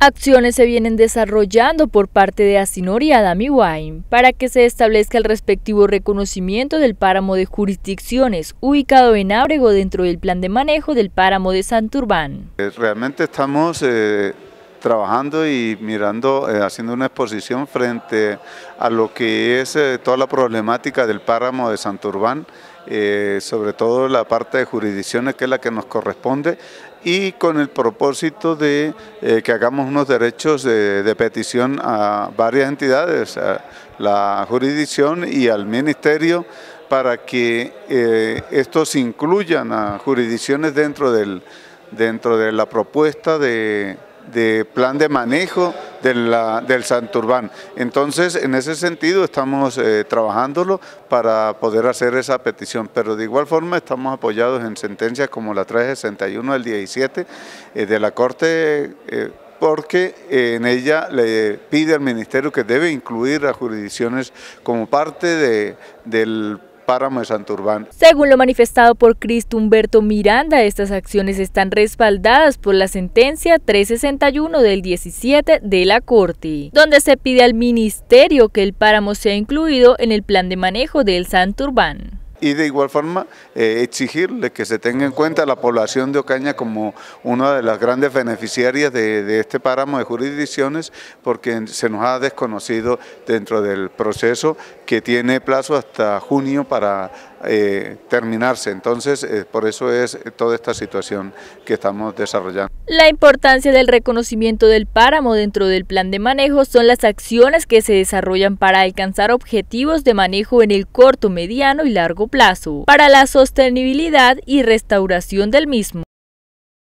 Acciones se vienen desarrollando por parte de Asinor y Adami Wine para que se establezca el respectivo reconocimiento del páramo de jurisdicciones ubicado en Ábrego dentro del plan de manejo del páramo de Santurbán. Eh, realmente estamos eh, trabajando y mirando, eh, haciendo una exposición frente a lo que es eh, toda la problemática del páramo de Santurbán, eh, sobre todo la parte de jurisdicciones que es la que nos corresponde y con el propósito de eh, que hagamos unos derechos de, petición a varias entidades, a la jurisdicción y al ministerio para que estos incluyan a jurisdicciones dentro, del, dentro de la propuesta de de plan de manejo de del Santurbán. Entonces, en ese sentido, estamos eh, trabajándolo para poder hacer esa petición, pero de igual forma estamos apoyados en sentencias como la 361 del 17 eh, de la Corte. Eh, porque en ella le pide al Ministerio que debe incluir a jurisdicciones como parte de, del páramo de Santurbán. Según lo manifestado por Cristo Humberto Miranda, estas acciones están respaldadas por la sentencia 361 del 17 de la Corte, donde se pide al Ministerio que el páramo sea incluido en el plan de manejo del Santurbán. Y de igual forma, eh, exigirle que se tenga en cuenta la población de Ocaña como una de las grandes beneficiarias de, este páramo de jurisdicciones, porque se nos ha desconocido dentro del proceso que tiene plazo hasta junio para eh, terminarse. Entonces, eh, por eso es toda esta situación que estamos desarrollando. La importancia del reconocimiento del páramo dentro del plan de manejo son las acciones que se desarrollan para alcanzar objetivos de manejo en el corto, mediano y largo plazo para la sostenibilidad y restauración del mismo.